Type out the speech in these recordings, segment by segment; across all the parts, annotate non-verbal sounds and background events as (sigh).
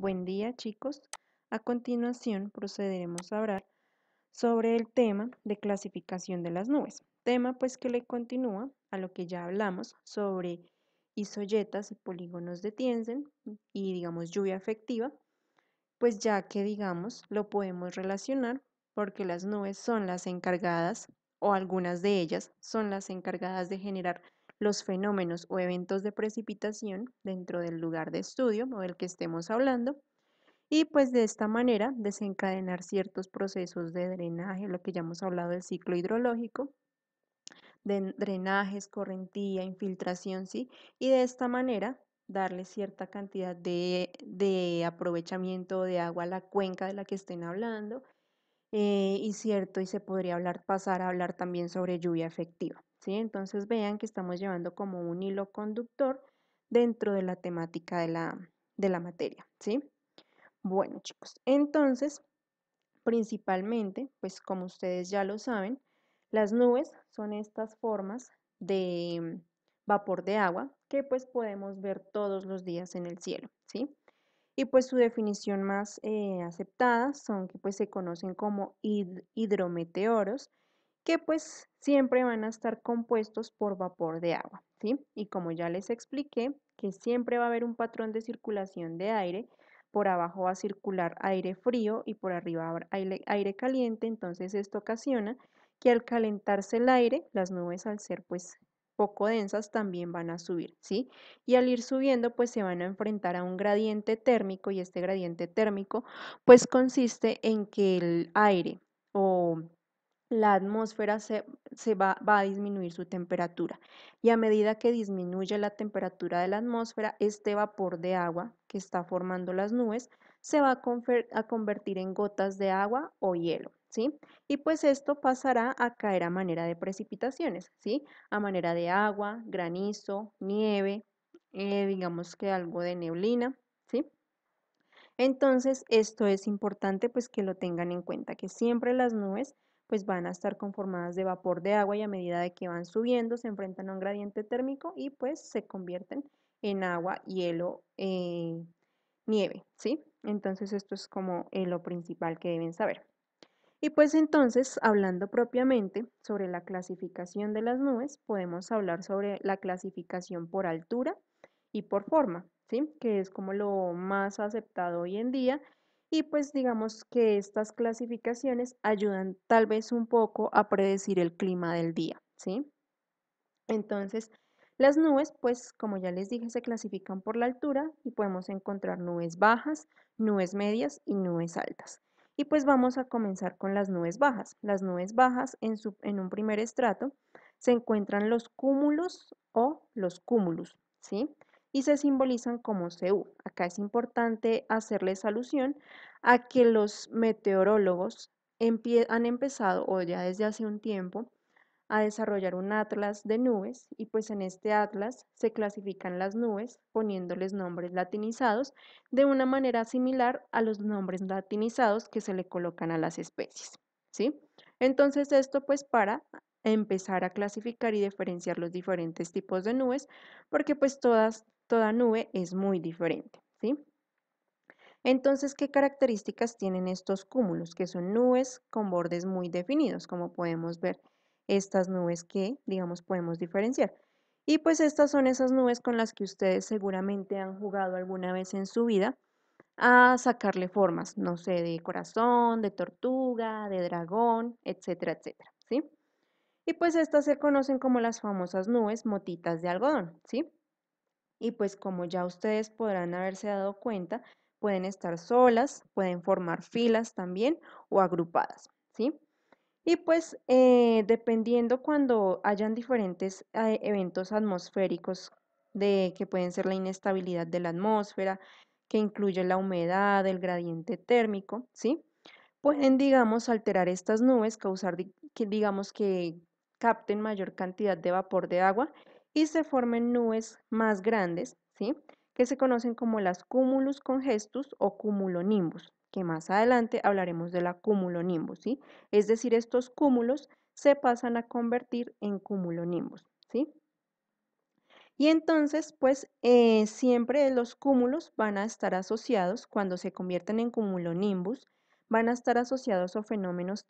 Buen día chicos. A continuación procederemos a hablar sobre el tema de clasificación de las nubes. Tema pues que le continúa a lo que ya hablamos sobre isoyetas y polígonos de Tiensen y digamos lluvia efectiva, pues ya que digamos lo podemos relacionar porque las nubes son las encargadas o algunas de ellas son las encargadas de generar los fenómenos o eventos de precipitación dentro del lugar de estudio o del que estemos hablando y pues de esta manera desencadenar ciertos procesos de drenaje, lo que ya hemos hablado del ciclo hidrológico, de drenajes, correntía, infiltración, ¿sí? Y de esta manera darle cierta cantidad de, aprovechamiento de agua a la cuenca de la que estén hablando. Eh, y cierto, y se podría hablar, pasar a hablar también sobre lluvia efectiva. Entonces vean que estamos llevando como un hilo conductor dentro de la temática de la, materia, ¿sí? Bueno, chicos, entonces, principalmente, pues como ustedes ya lo saben, las nubes son estas formas de vapor de agua que pues podemos ver todos los días en el cielo, ¿sí? Y pues su definición más eh, aceptada son que pues se conocen como hidrometeoros que pues siempre van a estar compuestos por vapor de agua, ¿sí? Y como ya les expliqué, que siempre va a haber un patrón de circulación de aire, por abajo va a circular aire frío y por arriba aire, caliente, entonces esto ocasiona que al calentarse el aire, las nubes al ser pues poco densas también van a subir, ¿sí? Y al ir subiendo, pues se van a enfrentar a un gradiente térmico y este gradiente térmico, pues consiste en que el aire o la atmósfera se, va, a disminuir su temperatura. Y a medida que disminuye la temperatura de la atmósfera, este vapor de agua que está formando las nubes se va a, convertir en gotas de agua o hielo. ¿Sí? Y pues esto pasará a caer a manera de precipitaciones, ¿sí? A manera de agua, granizo, nieve, eh, digamos que algo de neblina, ¿sí? Entonces, esto es importante pues que lo tengan en cuenta, que siempre las nubes pues van a estar conformadas de vapor de agua y a medida de que van subiendo se enfrentan a un gradiente térmico y pues se convierten en agua, hielo, eh, nieve, ¿sí? Entonces esto es como eh, lo principal que deben saber. Y pues entonces, hablando propiamente sobre la clasificación de las nubes, podemos hablar sobre la clasificación por altura y por forma, ¿sí? Que es como lo más aceptado hoy en día y pues digamos que estas clasificaciones ayudan tal vez un poco a predecir el clima del día, ¿sí? Entonces, las nubes, pues como ya les dije, se clasifican por la altura y podemos encontrar nubes bajas, nubes medias y nubes altas. Y pues vamos a comenzar con las nubes bajas. Las nubes bajas en, en un primer estrato se encuentran los cúmulos o los cúmulos, ¿sí? y se simbolizan como CU. Acá es importante hacerles alusión a que los meteorólogos han empezado, o ya desde hace un tiempo, a desarrollar un atlas de nubes y pues en este atlas se clasifican las nubes poniéndoles nombres latinizados de una manera similar a los nombres latinizados que se le colocan a las especies, ¿sí? Entonces esto pues para empezar a clasificar y diferenciar los diferentes tipos de nubes porque pues todas toda nube es muy diferente, ¿sí? Entonces, ¿qué características tienen estos cúmulos? Que son nubes con bordes muy definidos, como podemos ver estas nubes que, digamos, podemos diferenciar. Y pues estas son esas nubes con las que ustedes seguramente han jugado alguna vez en su vida a sacarle formas, no sé, de corazón, de tortuga, de dragón, etcétera, etcétera, ¿sí? Y pues estas se conocen como las famosas nubes motitas de algodón, ¿sí? y pues como ya ustedes podrán haberse dado cuenta, pueden estar solas, pueden formar filas también o agrupadas, ¿sí? Y pues eh, dependiendo cuando hayan diferentes eh, eventos atmosféricos de que pueden ser la inestabilidad de la atmósfera, que incluye la humedad, el gradiente térmico, ¿sí? Pueden, digamos, alterar estas nubes, causar, que digamos, que capten mayor cantidad de vapor de agua se formen nubes más grandes, ¿sí? que se conocen como las cúmulos congestus o cumulonimbus, que más adelante hablaremos de la cumulonimbus, ¿sí? Es decir, estos cúmulos se pasan a convertir en cumulonimbus, ¿sí? Y entonces, pues eh, siempre los cúmulos van a estar asociados, cuando se convierten en cumulonimbus, van a estar asociados a fenómenos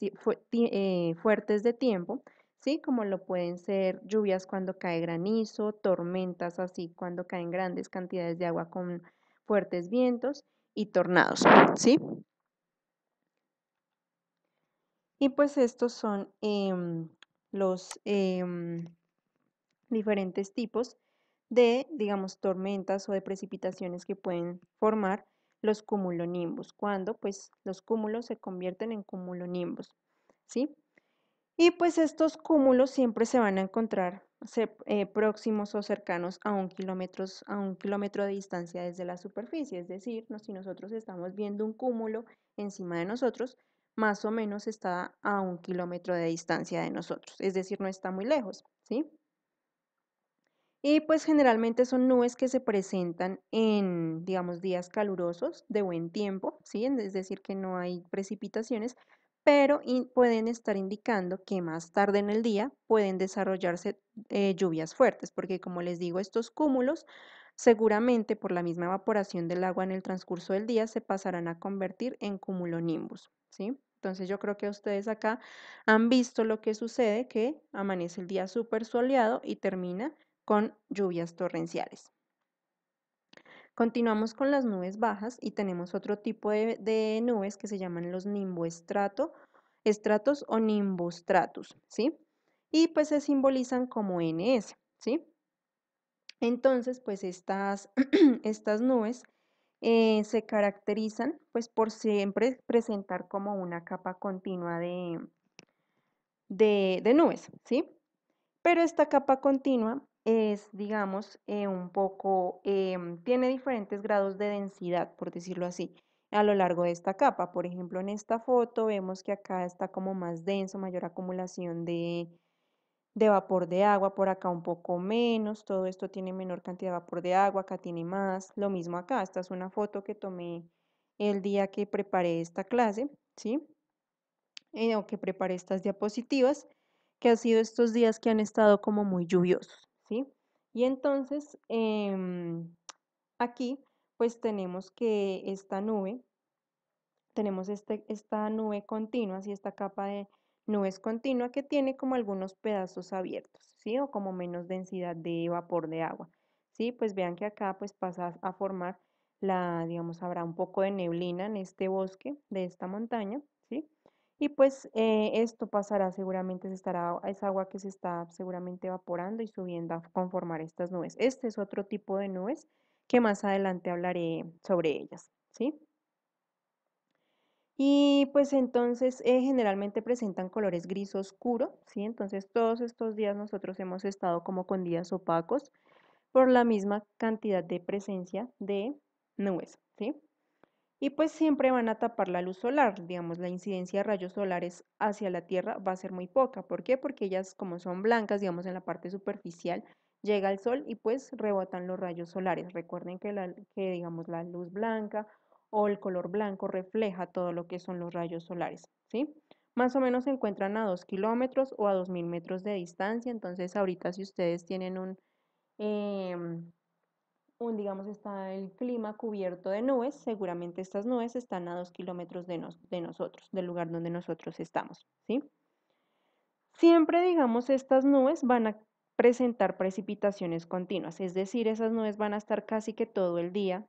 eh, fuertes de tiempo, ¿sí? Como lo pueden ser lluvias cuando cae granizo, tormentas así cuando caen grandes cantidades de agua con fuertes vientos y tornados, ¿sí? Y pues estos son em, los em, diferentes tipos de, digamos, tormentas o de precipitaciones que pueden formar los cumulonimbus, cuando pues los cúmulos se convierten en cumulonimbus, ¿sí? Y pues estos cúmulos siempre se van a encontrar eh, próximos o cercanos a un, kilómetro, a un kilómetro de distancia desde la superficie. Es decir, si nosotros estamos viendo un cúmulo encima de nosotros, más o menos está a un kilómetro de distancia de nosotros. Es decir, no está muy lejos, ¿sí? Y pues generalmente son nubes que se presentan en, digamos, días calurosos de buen tiempo, ¿sí? Es decir, que no hay precipitaciones, pero pueden estar indicando que más tarde en el día pueden desarrollarse eh, lluvias fuertes, porque como les digo, estos cúmulos seguramente por la misma evaporación del agua en el transcurso del día se pasarán a convertir en cumulonimbus, ¿sí? Entonces yo creo que ustedes acá han visto lo que sucede, que amanece el día súper soleado y termina con lluvias torrenciales. Continuamos con las nubes bajas y tenemos otro tipo de, nubes que se llaman los nimboestrato, estratos o nimbostratus, ¿sí? Y pues se simbolizan como NS, ¿sí? Entonces, pues estas, (clears throat) estas nubes eh, se caracterizan pues por siempre presentar como una capa continua de, de, de nubes, ¿sí? Pero esta capa continua es, digamos, eh, un poco, em, tiene diferentes grados de densidad, por decirlo así, a lo largo de esta capa. Por ejemplo, en esta foto vemos que acá está como más denso, mayor acumulación de, vapor de agua, por acá un poco menos, todo esto tiene menor cantidad de vapor de agua, acá tiene más, lo mismo acá, esta es una foto que tomé el día que preparé esta clase, ¿sí? Eh, o que preparé estas diapositivas, que ha sido estos días que han estado como muy lluviosos. Y entonces em, aquí pues tenemos que esta nube, tenemos este, esta nube continua, así esta capa de nubes continua que tiene como algunos pedazos abiertos, ¿sí? O como menos densidad de vapor de agua, ¿sí? Pues vean que acá pues pasa a formar la, digamos, habrá un poco de neblina en este bosque de esta montaña, y pues eh, esto pasará seguramente, se estará, es agua que se está seguramente evaporando y subiendo a conformar estas nubes. Este es otro tipo de nubes que más adelante hablaré sobre ellas, ¿sí? Y pues entonces eh, generalmente presentan colores gris oscuro, ¿sí? Entonces todos estos días nosotros hemos estado como con días opacos por la misma cantidad de presencia de nubes, ¿sí? y pues siempre van a tapar la luz solar, digamos, la incidencia de rayos solares hacia la Tierra va a ser muy poca. ¿Por qué? Porque ellas como son blancas, digamos, en la parte superficial, llega el sol y pues rebotan los rayos solares. Recuerden que, la, que digamos, la luz blanca o el color blanco refleja todo lo que son los rayos solares, ¿sí? Más o menos se encuentran a 2 kilómetros o a 2.000 metros de distancia, entonces ahorita si ustedes tienen un... Em, un, digamos, está el clima cubierto de nubes, seguramente estas nubes están a dos kilómetros de, de nosotros, del lugar donde nosotros estamos, ¿sí? Siempre, digamos, estas nubes van a presentar precipitaciones continuas, es decir, esas nubes van a estar casi que todo el día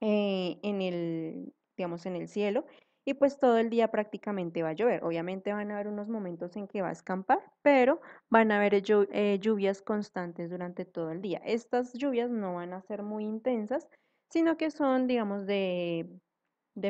eh, en el, digamos, en el cielo y pues todo el día prácticamente va a llover. Obviamente van a haber unos momentos en que va a escampar, pero van a haber eh, lluvias constantes durante todo el día. Estas lluvias no van a ser muy intensas, sino que son, digamos, de,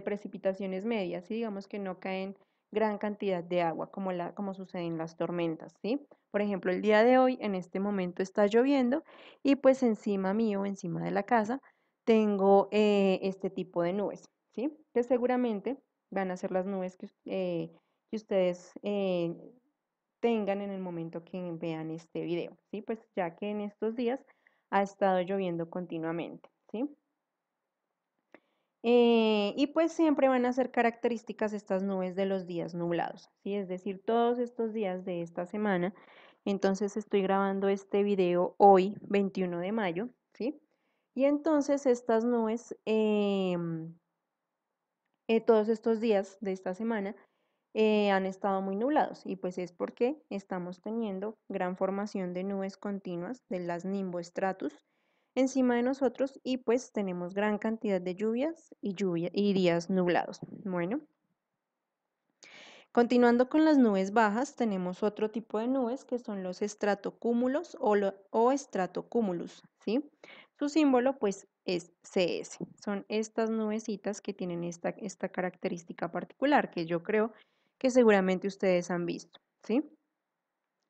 precipitaciones medias, y digamos que no caen gran cantidad de agua, como, la, como sucede en las tormentas, ¿sí? Por ejemplo, el día de hoy, en este momento está lloviendo y pues encima mío, encima de la casa, tengo eh, este tipo de nubes, ¿sí? Que seguramente van a ser las nubes que, eh, ustedes eh, tengan en el momento que vean este video, ¿sí? Pues ya que en estos días ha estado lloviendo continuamente, ¿sí? Eh, y pues siempre van a ser características estas nubes de los días nublados, ¿sí? Es decir, todos estos días de esta semana. Entonces estoy grabando este video hoy, 21 de mayo, ¿sí? Y entonces estas nubes em, eh, todos estos días de esta semana eh, han estado muy nublados y pues es porque estamos teniendo gran formación de nubes continuas de las estratus encima de nosotros y pues tenemos gran cantidad de lluvias y, lluvia, y días nublados. Bueno, Continuando con las nubes bajas, tenemos otro tipo de nubes que son los estratocúmulos o, o estratocúmulos, ¿sí? Su símbolo pues es CS. Son estas nubecitas que tienen esta, esta característica particular que yo creo que seguramente ustedes han visto, ¿sí?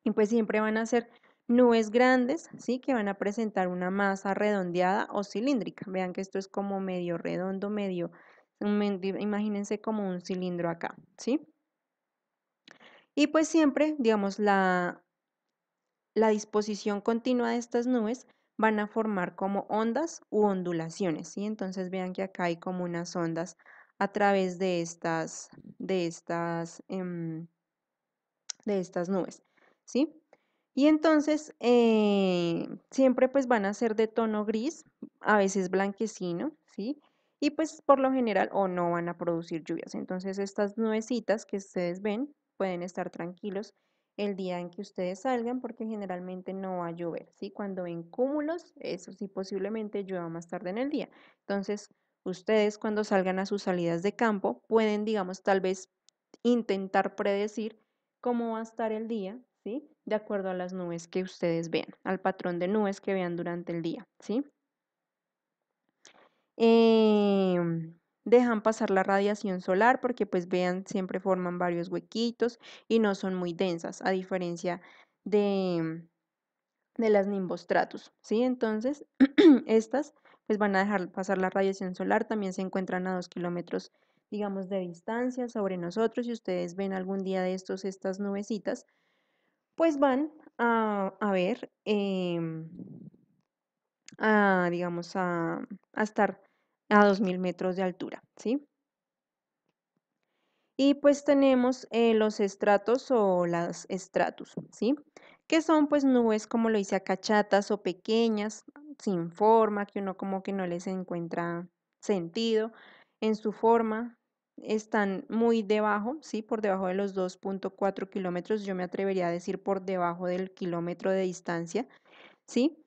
Y pues siempre van a ser nubes grandes, ¿sí? Que van a presentar una masa redondeada o cilíndrica. Vean que esto es como medio redondo, medio, imagínense como un cilindro acá, ¿sí? Y pues siempre, digamos, la, la disposición continua de estas nubes van a formar como ondas u ondulaciones, ¿sí? Entonces vean que acá hay como unas ondas a través de estas, de estas, em, de estas nubes, ¿sí? Y entonces eh, siempre pues van a ser de tono gris, a veces blanquecino, ¿sí? Y pues por lo general o no van a producir lluvias. Entonces estas nubecitas que ustedes ven pueden estar tranquilos el día en que ustedes salgan porque generalmente no va a llover, ¿sí? Cuando ven cúmulos, eso sí posiblemente llueva más tarde en el día. Entonces, ustedes cuando salgan a sus salidas de campo pueden, digamos, tal vez intentar predecir cómo va a estar el día, ¿sí? De acuerdo a las nubes que ustedes vean, al patrón de nubes que vean durante el día, ¿sí? Em, dejan pasar la radiación solar porque pues vean, siempre forman varios huequitos y no son muy densas, a diferencia de, de las nimbostratus, ¿sí? Entonces, (clears throat) estas pues van a dejar pasar la radiación solar, también se encuentran a dos kilómetros, digamos, de distancia sobre nosotros. Si ustedes ven algún día de estos estas nubecitas, pues van a, ver, em, a, digamos, a, a estar a 2.000 metros de altura, ¿sí? Y pues tenemos eh, los estratos o las estratos, ¿sí? Que son pues nubes, como lo hice acá, chatas o pequeñas, sin forma, que uno como que no les encuentra sentido en su forma. Están muy debajo, ¿sí? Por debajo de los 2.4 kilómetros, yo me atrevería a decir por debajo del kilómetro de distancia, ¿sí?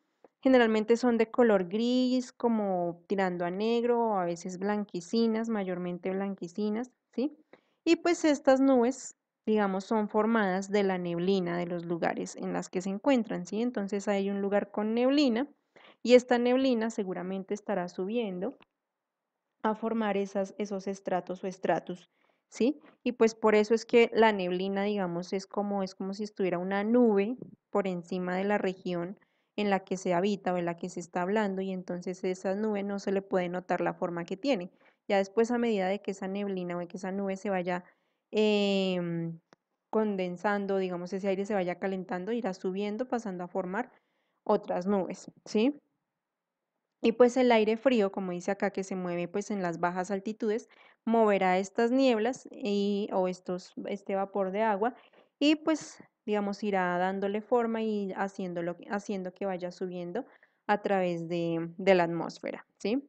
Generalmente son de color gris, como tirando a negro o a veces blanquicinas, mayormente blanquicinas, ¿sí? Y pues estas nubes, digamos, son formadas de la neblina de los lugares en las que se encuentran, ¿sí? Entonces hay un lugar con neblina y esta neblina seguramente estará subiendo a formar esas, esos estratos o estratos, ¿sí? Y pues por eso es que la neblina, digamos, es como, es como si estuviera una nube por encima de la región en la que se habita o en la que se está hablando y entonces esa nube no se le puede notar la forma que tiene. Ya después a medida de que esa neblina o de que esa nube se vaya em, condensando, digamos, ese aire se vaya calentando, irá subiendo, pasando a formar otras nubes, ¿sí? Y pues el aire frío, como dice acá, que se mueve pues en las bajas altitudes, moverá estas nieblas y, o estos, este vapor de agua y pues digamos, irá dándole forma y haciendo que vaya subiendo a través de, de la atmósfera, ¿sí?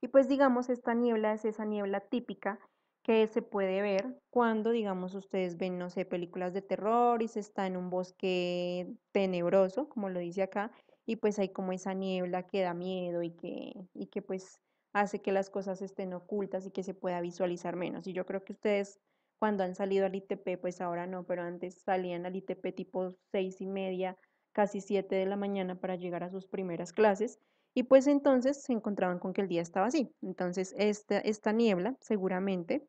Y pues digamos, esta niebla es esa niebla típica que se puede ver cuando, digamos, ustedes ven, no sé, películas de terror y se está en un bosque tenebroso, como lo dice acá, y pues hay como esa niebla que da miedo y que, y que pues hace que las cosas estén ocultas y que se pueda visualizar menos. Y yo creo que ustedes cuando han salido al ITP, pues ahora no, pero antes salían al ITP tipo seis y media, casi 7 de la mañana para llegar a sus primeras clases y pues entonces se encontraban con que el día estaba así. Entonces esta, niebla seguramente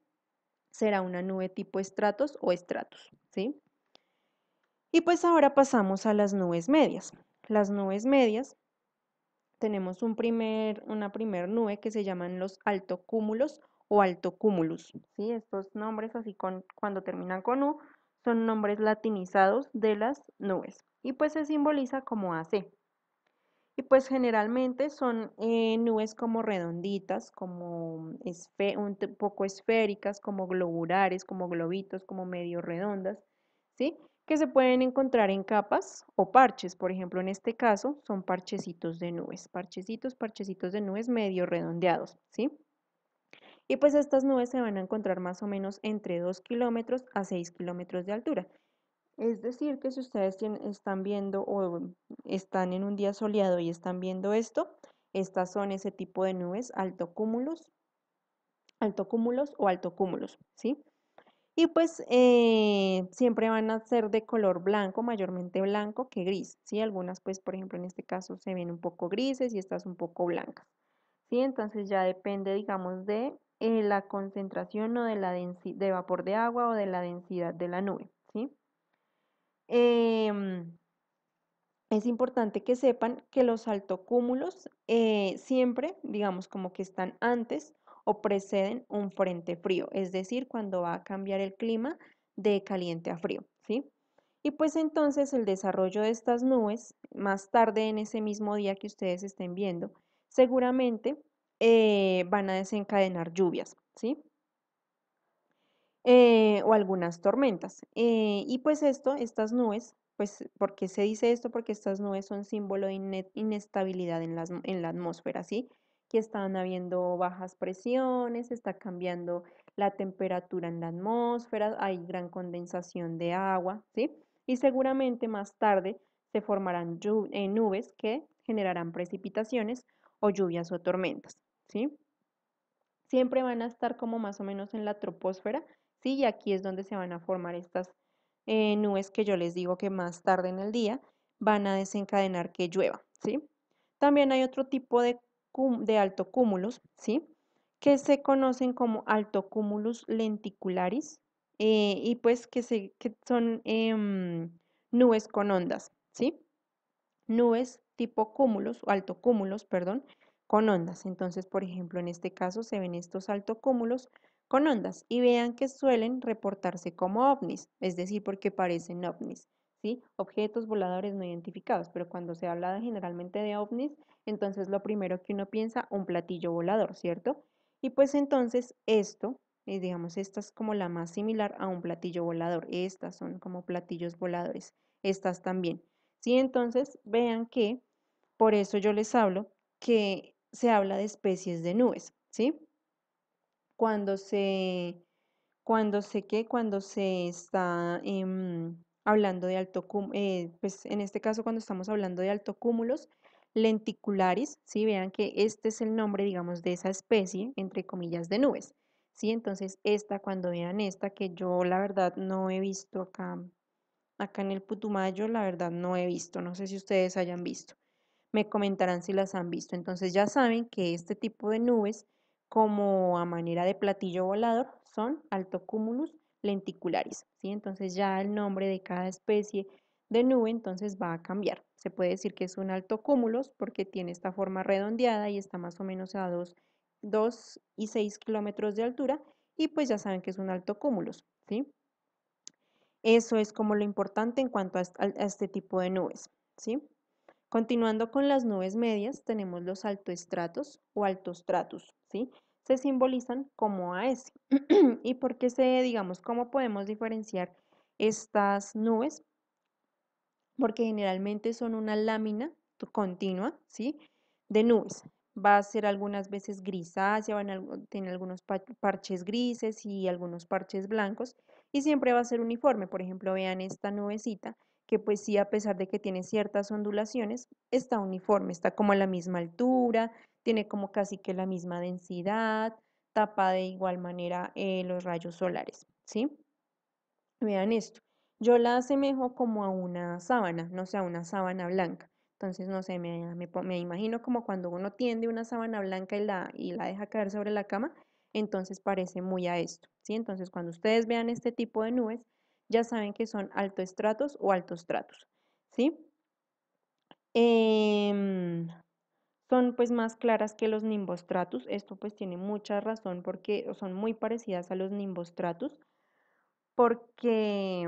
será una nube tipo estratos o estratos, ¿sí? Y pues ahora pasamos a las nubes medias. Las nubes medias tenemos un primer, una primer nube que se llaman los altocúmulos o alto cúmulus, ¿sí? Estos nombres, así con, cuando terminan con U, son nombres latinizados de las nubes y pues se simboliza como AC. Y pues generalmente son eh, nubes como redonditas, como un poco esféricas, como globulares, como globitos, como medio redondas, ¿sí? Que se pueden encontrar en capas o parches. Por ejemplo, en este caso son parchecitos de nubes, parchecitos, parchecitos de nubes medio redondeados, ¿sí? y pues estas nubes se van a encontrar más o menos entre 2 kilómetros a 6 kilómetros de altura. Es decir, que si ustedes están viendo o están en un día soleado y están viendo esto, estas son ese tipo de nubes alto cúmulos o altocúmulos, ¿sí? Y pues eh, siempre van a ser de color blanco, mayormente blanco que gris, ¿sí? Algunas pues, por ejemplo, en este caso se ven un poco grises y estas un poco blancas. Entonces ya depende, digamos, de eh, la concentración o de la de vapor de agua o de la densidad de la nube, ¿sí? Em, es importante que sepan que los altocúmulos cúmulos eh, siempre, digamos, como que están antes o preceden un frente frío, es decir, cuando va a cambiar el clima de caliente a frío, ¿sí? Y pues entonces el desarrollo de estas nubes, más tarde en ese mismo día que ustedes estén viendo, seguramente eh, van a desencadenar lluvias, ¿sí? Eh, o algunas tormentas. Eh, y pues esto, estas nubes, pues, ¿por qué se dice esto? Porque estas nubes son símbolo de inestabilidad en, en la atmósfera, ¿sí? Que están habiendo bajas presiones, está cambiando la temperatura en la atmósfera, hay gran condensación de agua, ¿sí? Y seguramente más tarde se formarán nubes que generarán precipitaciones o lluvias o tormentas. ¿sí? Siempre van a estar como más o menos en la troposfera, ¿sí? Y aquí es donde se van a formar estas eh, nubes que yo les digo que más tarde en el día van a desencadenar que llueva, ¿sí? También hay otro tipo de, de altocúmulos, ¿sí? Que se conocen como altocúmulos lenticularis eh, y pues que, son em, nubes con ondas, ¿sí? Nubes tipo cúmulos o altocúmulos, perdón, con ondas. Entonces, por ejemplo, en este caso se ven estos altocúmulos con ondas y vean que suelen reportarse como ovnis, es decir, porque parecen ovnis, ¿sí? Objetos voladores no identificados, pero cuando se habla generalmente de ovnis, entonces lo primero que uno piensa, un platillo volador, ¿cierto? Y pues entonces esto, eh, digamos, esta es como la más similar a un platillo volador, estas son como platillos voladores, estas también, ¿sí? Entonces vean que, por eso yo les hablo que se habla de especies de nubes, ¿sí? Cuando se, cuando sé que Cuando se está em, hablando de alto, eh, pues en este caso cuando estamos hablando de cúmulos lenticulares, ¿sí? Vean que este es el nombre, digamos, de esa especie, entre comillas, de nubes, ¿sí? Entonces esta, cuando vean esta, que yo la verdad no he visto acá, acá en el Putumayo, la verdad no he visto, no sé si ustedes hayan visto me comentarán si las han visto. Entonces ya saben que este tipo de nubes, como a manera de platillo volador, son altocúmulos lenticularis, ¿sí? Entonces ya el nombre de cada especie de nube entonces va a cambiar. Se puede decir que es un altocúmulos porque tiene esta forma redondeada y está más o menos a 2, y 6 kilómetros de altura y pues ya saben que es un altocúmulos. ¿sí? Eso es como lo importante en cuanto a, a este tipo de nubes. ¿sí? Continuando con las nubes medias, tenemos los altoestratos o altostratos, ¿sí? Se simbolizan como AS. (clears throat) ¿Y por qué se, digamos, cómo podemos diferenciar estas nubes? Porque generalmente son una lámina continua, ¿sí? De nubes. Va a ser algunas veces grisácea, tiene algunos parches grises y algunos parches blancos y siempre va a ser uniforme. Por ejemplo, vean esta nubecita que pues sí, a pesar de que tiene ciertas ondulaciones, está uniforme, está como a la misma altura, tiene como casi que la misma densidad, tapa de igual manera eh, los rayos solares, ¿sí? Vean esto, yo la asemejo como a una sábana, no sé, a una sábana blanca. Entonces, no sé, me, imagino como cuando uno tiende una sábana blanca y la, y la deja caer sobre la cama, entonces parece muy a esto, ¿sí? Entonces, cuando ustedes vean este tipo de nubes, ya saben que son altoestratos o altostratos, ¿sí? Em, son pues más claras que los nimbostratos. esto pues tiene mucha razón porque son muy parecidas a los nimbostratos. porque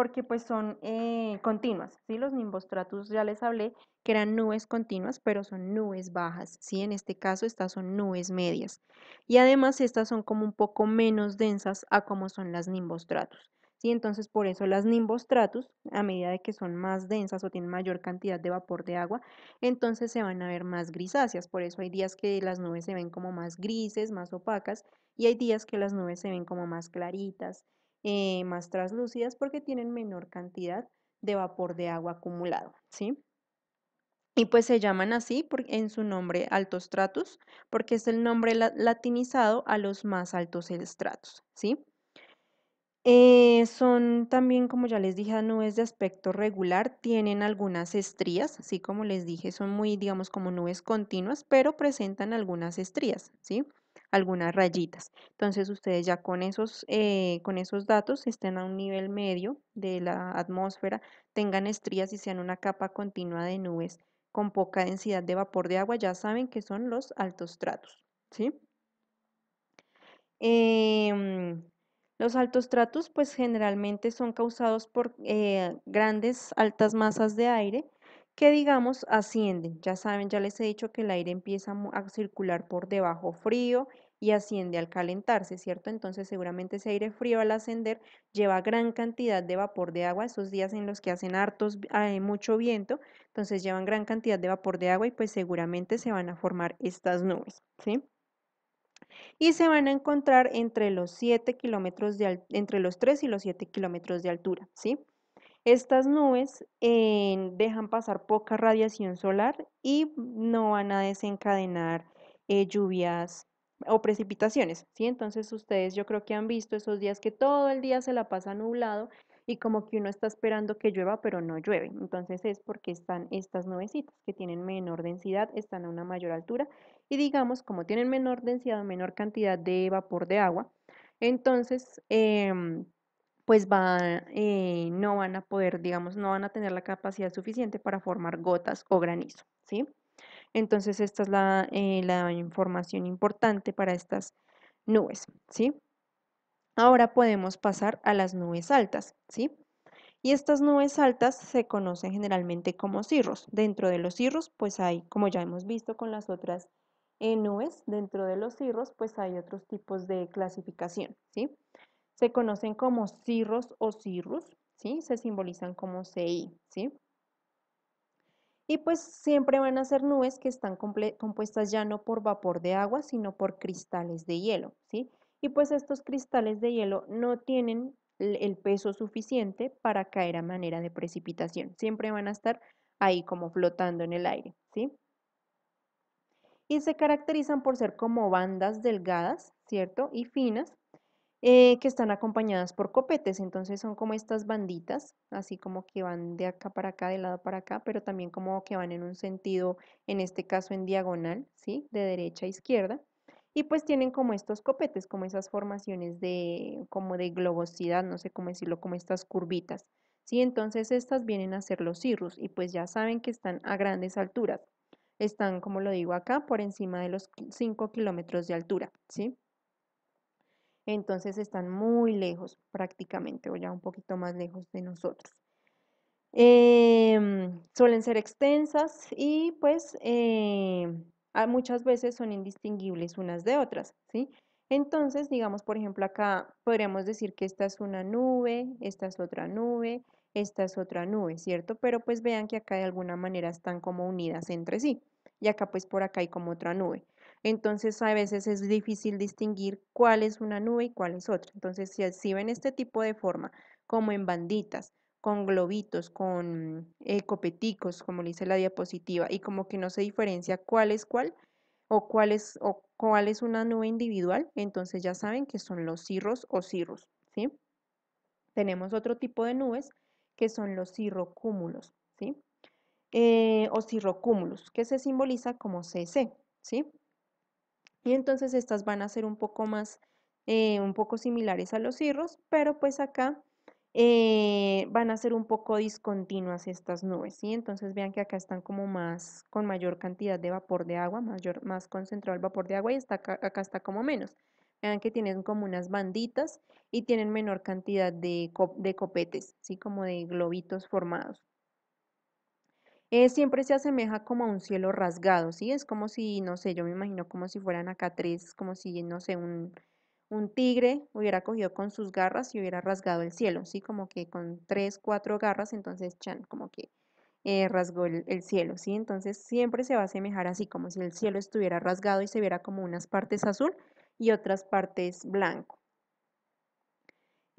porque pues son eh, continuas, ¿sí? Los nimbostratus ya les hablé que eran nubes continuas, pero son nubes bajas, ¿sí? En este caso estas son nubes medias. Y además estas son como un poco menos densas a como son las nimbostratus, ¿sí? Entonces por eso las nimbostratus, a medida de que son más densas o tienen mayor cantidad de vapor de agua, entonces se van a ver más grisáceas. Por eso hay días que las nubes se ven como más grises, más opacas, y hay días que las nubes se ven como más claritas, eh, más translúcidas porque tienen menor cantidad de vapor de agua acumulado, ¿sí? Y pues se llaman así en su nombre altostratus, porque es el nombre latinizado a los más altos estratos, ¿sí? Eh, son también, como ya les dije, nubes de aspecto regular, tienen algunas estrías, así Como les dije, son muy, digamos, como nubes continuas, pero presentan algunas estrías, ¿sí? algunas rayitas. Entonces ustedes ya con esos, eh, con esos datos estén a un nivel medio de la atmósfera, tengan estrías y sean una capa continua de nubes con poca densidad de vapor de agua, ya saben que son los altos tratos. ¿sí? Em, los altos tratos pues generalmente son causados por eh, grandes altas masas de aire que digamos ascienden. Ya saben, ya les he dicho que el aire empieza a circular por debajo frío y asciende al calentarse, ¿cierto? Entonces seguramente ese aire frío al ascender lleva gran cantidad de vapor de agua, esos días en los que hacen hartos, hay mucho viento, entonces llevan gran cantidad de vapor de agua y pues seguramente se van a formar estas nubes, ¿sí? y se van a encontrar entre los 7 kilómetros de entre los 3 y los 7 kilómetros de altura, ¿sí? Estas nubes dejan pasar poca radiación solar y no van a desencadenar eh, lluvias o precipitaciones, ¿sí? Entonces ustedes yo creo que han visto esos días que todo el día se la pasa nublado y como que uno está esperando que llueva, pero no llueve. Entonces es porque están estas nubecitas que tienen menor densidad, están a una mayor altura y digamos, como tienen menor densidad o menor cantidad de vapor de agua, entonces em, pues eh, no van a poder, digamos, no van a tener la capacidad suficiente para formar gotas o granizo, ¿sí? Entonces esta es eh, la, información importante para estas nubes, ¿sí? Ahora podemos pasar a las nubes altas, ¿sí? Y estas nubes altas se conocen generalmente como cirros. Dentro de los cirros, pues hay, como ya hemos visto con las otras eh, nubes, dentro de los cirros, pues hay otros tipos de clasificación, ¿sí? se conocen como cirros o cirrus, ¿sí? Se simbolizan como CI, ¿sí? Y pues siempre van a ser nubes que están compuestas ya no por vapor de agua, sino por cristales de hielo, ¿sí? Y pues estos cristales de hielo no tienen el peso suficiente para caer a manera de precipitación. Siempre van a estar ahí como flotando en el aire, ¿sí? Y se caracterizan por ser como bandas delgadas, ¿cierto? Y finas, eh, que están acompañadas por copetes. Entonces son como estas banditas, así como que van de acá para acá, de lado para acá, pero también como que van en un sentido, en este caso en diagonal, ¿sí? De derecha a izquierda. Y pues tienen como estos copetes, como esas formaciones de, como de globosidad, no sé cómo decirlo, como estas curvitas. ¿Sí? Entonces estas vienen a ser los cirrus y pues ya saben que están a grandes alturas. Están, como lo digo acá, por encima de los 5 kilómetros de altura, ¿sí? entonces están muy lejos prácticamente o ya un poquito más lejos de nosotros. Em, suelen ser extensas y pues em, muchas veces son indistinguibles unas de otras, ¿sí? Entonces, digamos, por ejemplo, acá podríamos decir que esta es una nube, esta es otra nube, esta es otra nube, ¿cierto? Pero pues vean que acá de alguna manera están como unidas entre sí. Y acá pues por acá hay como otra nube. Entonces a veces es difícil distinguir cuál es una nube y cuál es otra. Entonces si, ven este tipo de forma, como en banditas, con globitos, con eh, copeticos, como le dice la diapositiva, y como que no se diferencia cuál es cuál o cuál es, o cuál es una nube individual, entonces ya saben que son los cirros o cirros, ¿sí? Tenemos otro tipo de nubes que son los cirrocúmulos, ¿sí? Eh, o cirrocúmulos, que se simboliza como CC, ¿sí? Y entonces estas van a ser un poco más, eh, un poco similares a los cirros, pero pues acá eh, van a ser un poco discontinuas estas nubes, ¿sí? Entonces vean que acá están como más, con mayor cantidad de vapor de agua, mayor, más concentrado el vapor de agua y acá, acá está como menos. Vean que tienen como unas banditas y tienen menor cantidad de, de copetes, ¿sí? Como de globitos formados. Eh, siempre se asemeja como a un cielo rasgado, ¿sí? Es como si, no sé, yo me imagino como si fueran acá tres, como si, no sé, un, tigre hubiera cogido con sus garras y hubiera rasgado el cielo, ¿sí? Como que con tres, cuatro garras, entonces Chan como que eh, rasgó el, el, cielo, ¿sí? Entonces siempre se va a asemejar así, como si el cielo estuviera rasgado y se viera como unas partes azul y otras partes blanco.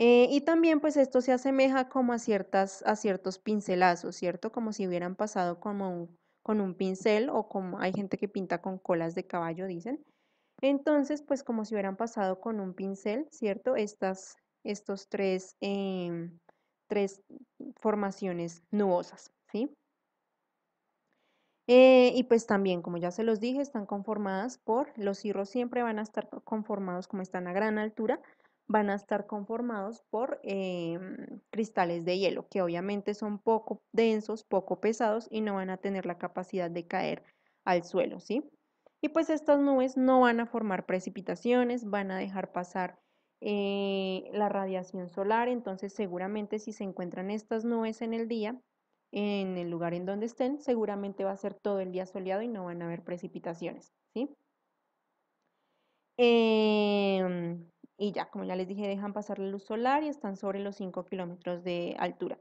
Eh, y también pues esto se asemeja como a, ciertas, a ciertos pincelazos, ¿cierto? Como si hubieran pasado como con un pincel o como hay gente que pinta con colas de caballo, dicen. Entonces pues como si hubieran pasado con un pincel, ¿cierto? Estas, estos tres, em, tres formaciones nubosas, ¿sí? Eh, y pues también, como ya se los dije, están conformadas por, los cirros siempre van a estar conformados como están a gran altura, van a estar conformados por em, cristales de hielo, que obviamente son poco densos, poco pesados y no van a tener la capacidad de caer al suelo, ¿sí? Y pues estas nubes no van a formar precipitaciones, van a dejar pasar eh, la radiación solar, entonces seguramente si se encuentran estas nubes en el día, en el lugar en donde estén, seguramente va a ser todo el día soleado y no van a haber precipitaciones, ¿sí? Eh, y ya, como ya les dije, dejan pasar la luz solar y están sobre los 5 kilómetros de altura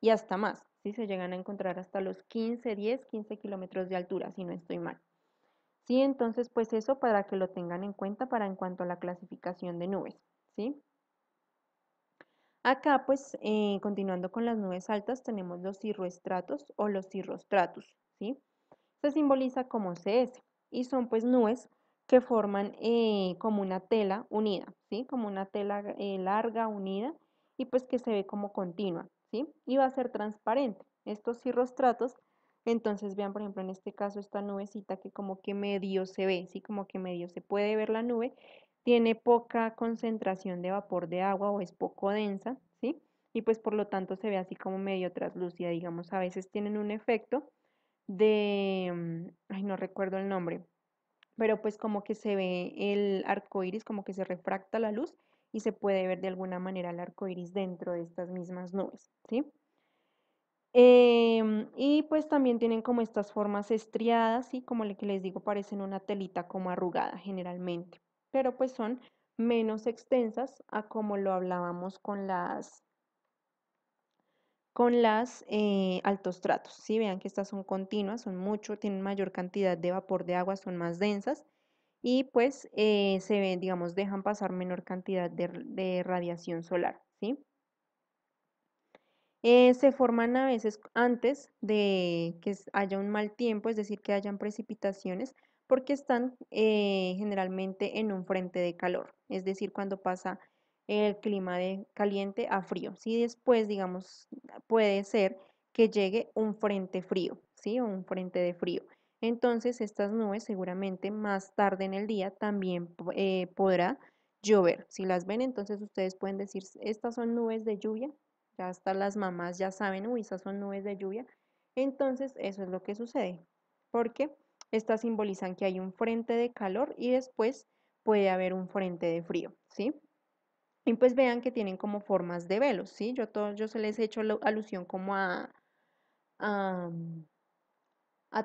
y hasta más, si se llegan a encontrar hasta los 15, 10, 15 kilómetros de altura, si no estoy mal. Sí, entonces pues eso para que lo tengan en cuenta para en cuanto a la clasificación de nubes, ¿sí? Acá pues eh, continuando con las nubes altas tenemos los cirroestratos o los cirrostratus, ¿sí? Se simboliza como CS y son pues nubes que forman eh, como una tela unida, ¿sí? Como una tela eh, larga unida y pues que se ve como continua, ¿sí? Y va a ser transparente. Estos cirrostratos, entonces vean por ejemplo en este caso esta nubecita que como que medio se ve, ¿sí? Como que medio se puede ver la nube, tiene poca concentración de vapor de agua o es poco densa, ¿sí? Y pues por lo tanto se ve así como medio traslúcida, digamos, a veces tienen un efecto de, mm, ay no recuerdo el nombre, pero pues como que se ve el arco iris, como que se refracta la luz y se puede ver de alguna manera el arco iris dentro de estas mismas nubes, ¿sí? Em, y pues también tienen como estas formas estriadas y como como que les digo parecen una telita como arrugada generalmente, pero pues son menos extensas a como lo hablábamos con las con las altostratos. Eh, altos tratos. ¿sí? Vean que estas son continuas, son mucho, tienen mayor cantidad de vapor de agua, son más densas y pues eh, se ven, digamos, dejan pasar menor cantidad de, radiación solar. ¿sí? Eh, se forman a veces antes de que haya un mal tiempo, es decir, que hayan precipitaciones, porque están generalmente en un frente de calor, es decir, cuando pasa el clima de caliente a frío. ¿sí? Después, digamos, puede ser que llegue un frente frío, ¿sí? un frente de frío. Entonces, estas nubes seguramente más tarde en el día también eh, podrá llover. Si las ven, entonces ustedes pueden decir, estas son nubes de lluvia. Ya hasta las mamás ya saben, uy, esas son nubes de lluvia. Entonces, eso es lo que sucede. Porque estas simbolizan que hay un frente de calor y después puede haber un frente de frío, ¿sí? Y pues vean que tienen como formas de velos, ¿sí? Yo, yo se les he hecho alusión como mm, a,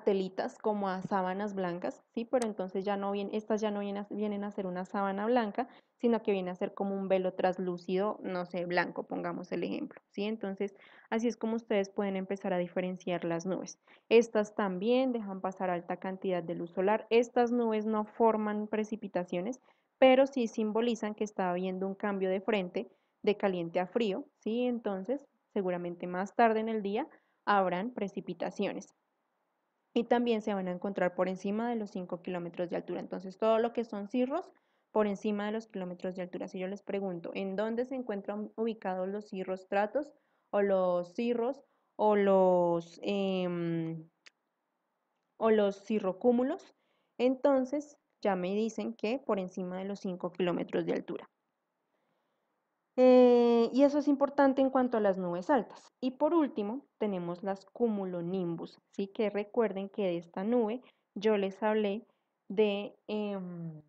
telitas, como a sábanas blancas, ¿sí? Pero entonces ya no vienen, estas ya no vienen a, ser una sábana blanca, sino que vienen a ser como un velo traslúcido, no sé, blanco, pongamos el ejemplo, ¿sí? Entonces, así es como ustedes pueden empezar a diferenciar las nubes. Estas también dejan pasar alta cantidad de luz solar. Estas nubes no forman precipitaciones, pero sí simbolizan que está habiendo un cambio de frente de caliente a frío, ¿sí? Entonces, seguramente más tarde en el día habrán precipitaciones. Y también se van a encontrar por encima de los 5 kilómetros de altura. Entonces, todo lo que son cirros por encima de los kilómetros de altura. Si yo les pregunto, ¿en dónde se encuentran ubicados los cirros tratos o los cirros o los, em, o los cirrocúmulos? Entonces, ya me dicen que por encima de los 5 kilómetros de altura. Eh, y eso es importante en cuanto a las nubes altas. Y por último, tenemos las cumulonimbus, así que recuerden que de esta nube yo les hablé de em,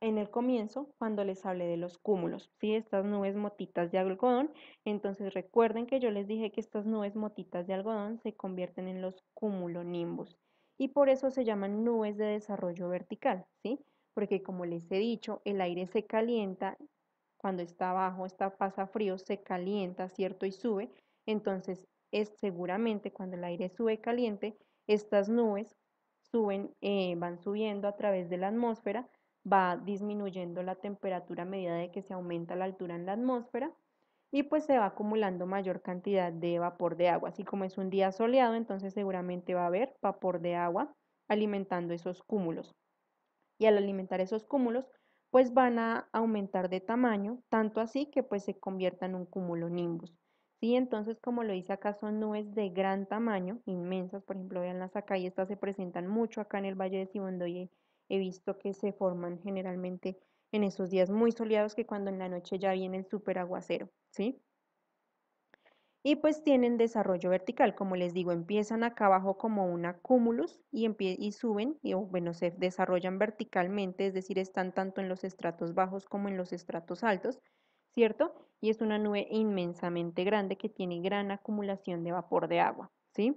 en el comienzo cuando les hablé de los cúmulos, ¿sí? estas nubes motitas de algodón. Entonces recuerden que yo les dije que estas nubes motitas de algodón se convierten en los cumulonimbus y por eso se llaman nubes de desarrollo vertical, ¿sí? Porque como les he dicho, el aire se calienta cuando está abajo, está pasa frío, se calienta, ¿cierto? Y sube. Entonces, es seguramente cuando el aire sube caliente, estas nubes suben, eh, van subiendo a través de la atmósfera, va disminuyendo la temperatura a medida de que se aumenta la altura en la atmósfera y pues se va acumulando mayor cantidad de vapor de agua. Así como es un día soleado, entonces seguramente va a haber vapor de agua alimentando esos cúmulos. Y al alimentar esos cúmulos, pues van a aumentar de tamaño, tanto así que pues se convierta en un cúmulo nimbus. ¿Sí? Entonces, como lo dice acá, son nubes de gran tamaño, inmensas, por ejemplo, las acá y estas se presentan mucho acá en el Valle de Sibondoy. he visto que se forman generalmente en esos días muy soleados que cuando en la noche ya viene el super aguacero, ¿sí? Y pues tienen desarrollo vertical, como les digo, empiezan acá abajo como un acúmulus y, y suben, y bueno, se desarrollan verticalmente, es decir, están tanto en los estratos bajos como en los estratos altos, ¿cierto? Y es una nube inmensamente grande que tiene gran acumulación de vapor de agua, ¿sí?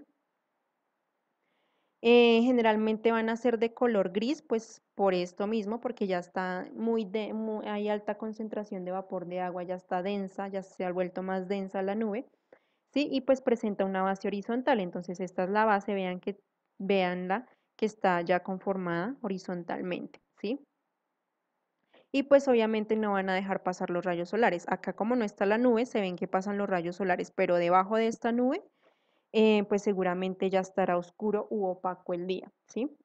Eh, generalmente van a ser de color gris, pues por esto mismo, porque ya está muy, de, hay alta concentración de vapor de agua, ya está densa, ya se ha vuelto más densa la nube, ¿sí? Y pues presenta una base horizontal, entonces esta es la base, vean que, que está ya conformada horizontalmente, ¿sí? Y pues obviamente no van a dejar pasar los rayos solares. Acá como no está la nube, se ven que pasan los rayos solares, pero debajo de esta nube eh, pues seguramente ya estará oscuro u opaco el día, ¿sí?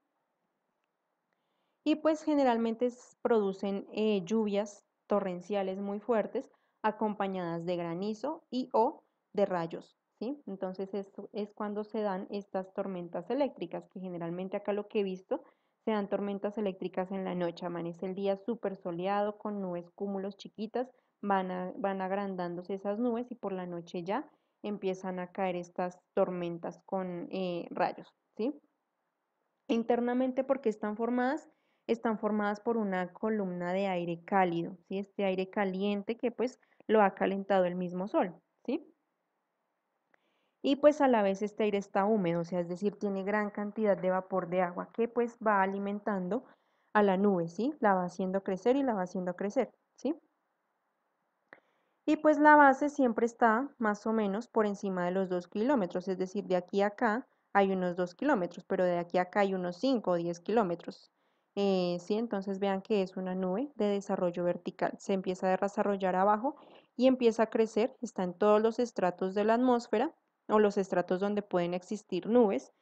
Y pues generalmente producen eh, lluvias torrenciales muy fuertes acompañadas de granizo y o de rayos, ¿sí? Entonces esto es cuando se dan estas tormentas eléctricas, que generalmente acá lo que he visto se dan tormentas eléctricas en la noche, amanece el día súper soleado con nubes cúmulos chiquitas, van, van agrandándose esas nubes y por la noche ya empiezan a caer estas tormentas con eh, rayos, ¿sí? Internamente, porque están formadas? Están formadas por una columna de aire cálido, ¿sí? Este aire caliente que pues lo ha calentado el mismo sol, ¿sí? Y pues a la vez este aire está húmedo, o sea, es decir, tiene gran cantidad de vapor de agua que pues va alimentando a la nube, ¿sí? La va haciendo crecer y la va haciendo crecer, ¿sí? Y pues la base siempre está más o menos por encima de los 2 kilómetros, es decir, de aquí a acá hay unos 2 kilómetros, pero de aquí a acá hay unos 5 o 10 kilómetros. Eh, sí, entonces vean que es una nube de desarrollo vertical. Se empieza a desarrollar abajo y empieza a crecer. Está en todos los estratos de la atmósfera o los estratos donde pueden existir nubes.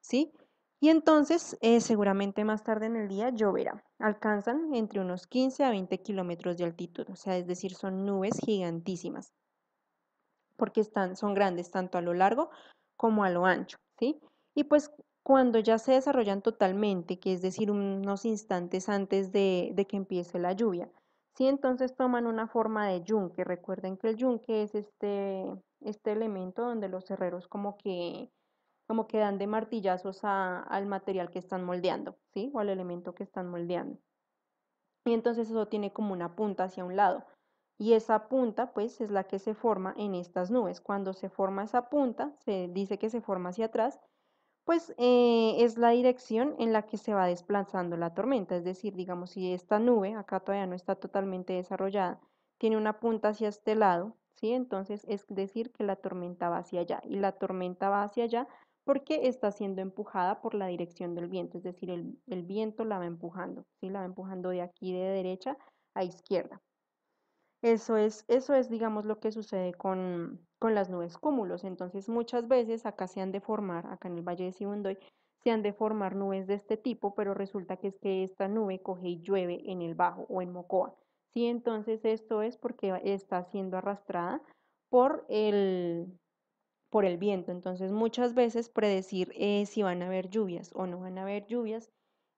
¿sí? Y entonces, eh, seguramente más tarde en el día lloverá. Alcanzan entre unos 15 a 20 kilómetros de altitud, o sea, es decir, son nubes gigantísimas, porque están, son grandes tanto a lo largo como a lo ancho, ¿sí? Y pues cuando ya se desarrollan totalmente, que es decir, unos instantes antes de, que empiece la lluvia, ¿sí? Entonces toman una forma de yunque. Recuerden que el yunque es este, este elemento donde los herreros como que como que dan de martillazos al material que están moldeando, ¿sí? O al elemento que están moldeando. Y entonces eso tiene como una punta hacia un lado. Y esa punta, pues, es la que se forma en estas nubes. Cuando se forma esa punta, se dice que se forma hacia atrás, pues eh, es la dirección en la que se va desplazando la tormenta. Es decir, digamos, si esta nube, acá todavía no está totalmente desarrollada, tiene una punta hacia este lado, ¿sí? Entonces es decir que la tormenta va hacia allá. Y la tormenta va hacia allá porque está siendo empujada por la dirección del viento, es decir, el, viento la va empujando, la va empujando de aquí de derecha a izquierda. Eso es, eso es digamos, lo que sucede con, con las nubes cúmulos. Entonces, muchas veces acá se han de formar, acá en el Valle de Sibundoy, se han de formar nubes de este tipo, pero resulta que es que esta nube coge y llueve en el Bajo o en Mocoa. ¿sí? Entonces, esto es porque está siendo arrastrada por el, por el viento. Entonces muchas veces predecir eh, si van a haber lluvias o no van a haber lluvias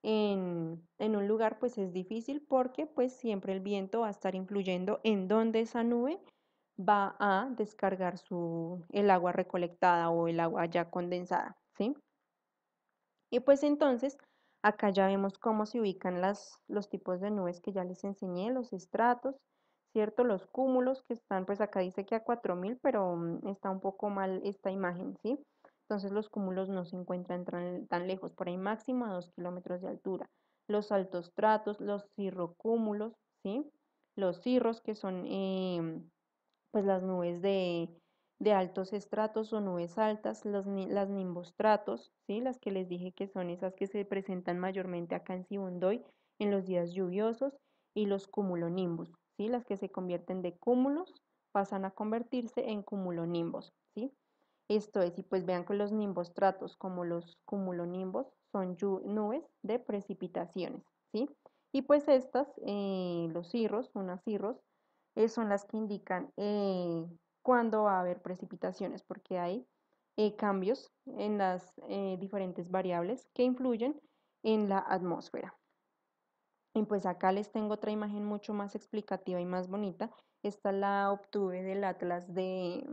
en, un lugar pues es difícil porque pues siempre el viento va a estar influyendo en dónde esa nube va a descargar su, el agua recolectada o el agua ya condensada. ¿sí? Y pues entonces acá ya vemos cómo se ubican las, los tipos de nubes que ya les enseñé, los estratos. ¿cierto? Los cúmulos que están, pues acá dice que a 4000, pero mm, está un poco mal esta imagen, ¿sí? Entonces los cúmulos no se encuentran tan, lejos, por ahí máximo a 2 kilómetros de altura. Los altos los cirrocúmulos, ¿sí? Los cirros, que son em, pues las nubes de, altos estratos o nubes altas, las nimbostratos, ¿sí? Las que les dije que son esas que se presentan mayormente acá en Sibundoy en los días lluviosos y los cumulonimbus, las que se convierten de cúmulos pasan a convertirse en cumulonimbos, ¿sí? Esto es, y pues vean que los nimbostratos como los cumulonimbos son nubes de precipitaciones, ¿sí? Y pues estas, eh, los cirros, unas cirros, eh, son las que indican eh, cuándo va a haber precipitaciones, porque hay cambios en las diferentes variables que influyen en la atmósfera. Y pues acá les tengo otra imagen mucho más explicativa y más bonita. Esta la obtuve del Atlas de,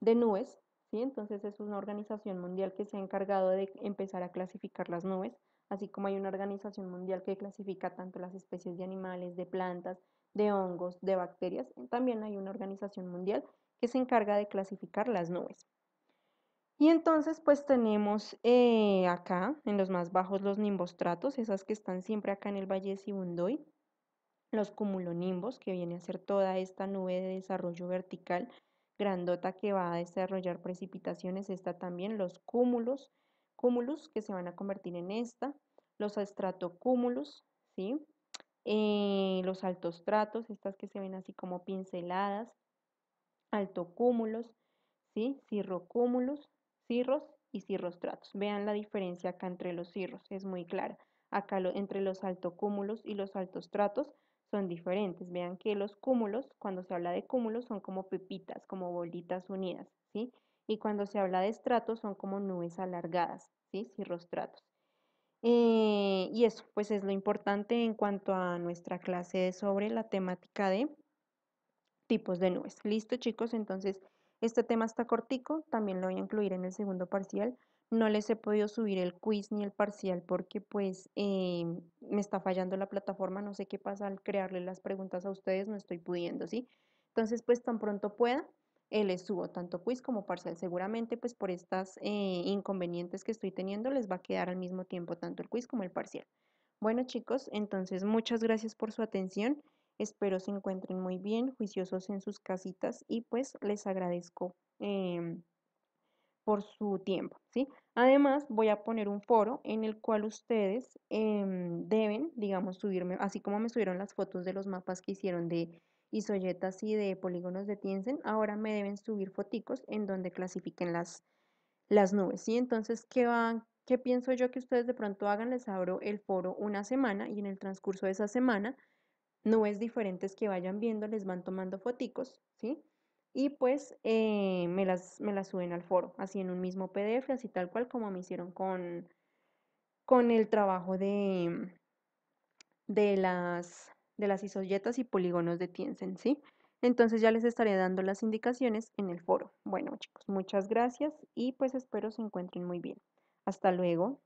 Nubes. Entonces es una organización mundial que se ha encargado de empezar a clasificar las nubes, así como hay una organización mundial que clasifica tanto las especies de animales, de plantas, de hongos, de bacterias. También hay una organización mundial que se encarga de clasificar las nubes. Y entonces pues tenemos eh, acá en los más bajos los nimbostratos, esas que están siempre acá en el Valle de Sibundoy, los cumulonimbos, que viene a ser toda esta nube de desarrollo vertical grandota que va a desarrollar precipitaciones, está también los cúmulos, cúmulos que se van a convertir en esta, los estratocúmulos, ¿sí? Eh, los altostratos, estas que se ven así como pinceladas, altocúmulos, ¿sí? cirrocúmulos, cirros y cirrostratos. Vean la diferencia acá entre los cirros, es muy clara. Acá entre los altocúmulos y los altostratos son diferentes. Vean que los cúmulos, cuando se habla de cúmulos, son como pepitas, como bolitas unidas, ¿sí? Y cuando se habla de estratos son como nubes alargadas, ¿sí? Cirrostratos. Eh, y eso, pues es lo importante en cuanto a nuestra clase sobre la temática de tipos de nubes. Listo, chicos, entonces este tema está cortico, también lo voy a incluir en el segundo parcial. No les he podido subir el quiz ni el parcial porque pues em, me está fallando la plataforma, no sé qué pasa al crearle las preguntas a ustedes, no estoy pudiendo, ¿sí? Entonces pues tan pronto pueda, eh, les subo tanto quiz como parcial. Seguramente pues por estas eh, inconvenientes que estoy teniendo les va a quedar al mismo tiempo tanto el quiz como el parcial. Bueno chicos, entonces muchas gracias por su atención. Espero se encuentren muy bien, juiciosos en sus casitas y pues les agradezco em, por su tiempo, ¿sí? Además, voy a poner un foro en el cual ustedes em, deben, digamos, subirme, así como me subieron las fotos de los mapas que hicieron de isoyetas y de polígonos de Tiensen, ahora me deben subir foticos en donde clasifiquen las, nubes, ¿sí? Entonces, ¿qué van? ¿Qué pienso yo que ustedes de pronto hagan? Les abro el foro una semana y en el transcurso de esa semana nubes diferentes que vayan viendo, les van tomando foticos, ¿sí? Y pues eh, me, las, me las suben al foro, así en un mismo PDF, así tal cual como me hicieron con, con el trabajo de, de las, de las isoyetas y polígonos de Tiensen, ¿sí? Entonces ya les estaré dando las indicaciones en el foro. Bueno chicos, muchas gracias y pues espero se encuentren muy bien. Hasta luego.